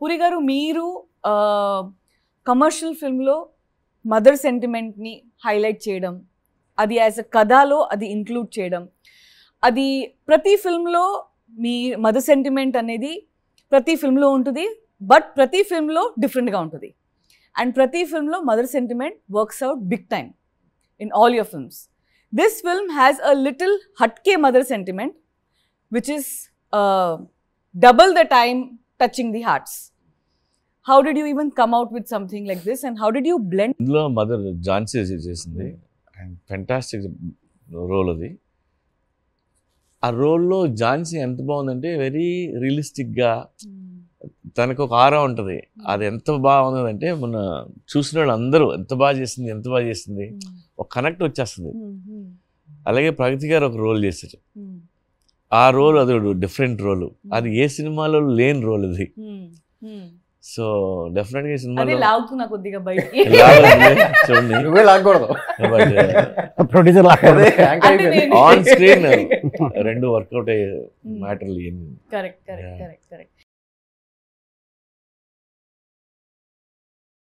పూరి గారు మీరు కమర్షియల్ ఫిల్మ్లో మదర్ సెంటిమెంట్ని హైలైట్ చేయడం అది యాజ్ అ కథలో అది ఇంక్లూడ్ చేయడం అది ప్రతి ఫిల్మ్లో మీ మదర్ సెంటిమెంట్ అనేది ప్రతి ఫిల్మ్లో ఉంటుంది బట్ ప్రతి ఫిల్మ్లో డిఫరెంట్గా ఉంటుంది అండ్ ప్రతి ఫిల్మ్లో mother sentiment works out big time in all your films this film has a little హట్కే mother sentiment which is double the time touching the hearts how did you even come out with something like this and how did you blend ఇందులో mother Jhansi చేసింది and fantastic role అది ఆ రోల్లో జాన్సీ ఎంత బాగుందంటే very రియలిస్టిక్గా తనకు ఒక ఆరా ఉంటుంది hmm. అది ఎంత బాగుందంటే మన చూసిన వాళ్ళు అందరూ ఎంత బాగా చేసింది ఎంత బాగా చేసింది hmm. ఒక కనెక్ట్ వచ్చేస్తుంది hmm. అలాగే ప్రగతి గారు ఒక రోల్ చేశారు ఆ రోల్ అతడు డిఫరెంట్ రోల్ అది ఏ సినిమాలో లేని రోల్ hmm. hmm. అది సో డెఫినెట్ గా సినిమా రెండు వర్కౌట్ అయ్యే మ్యాటర్ లేని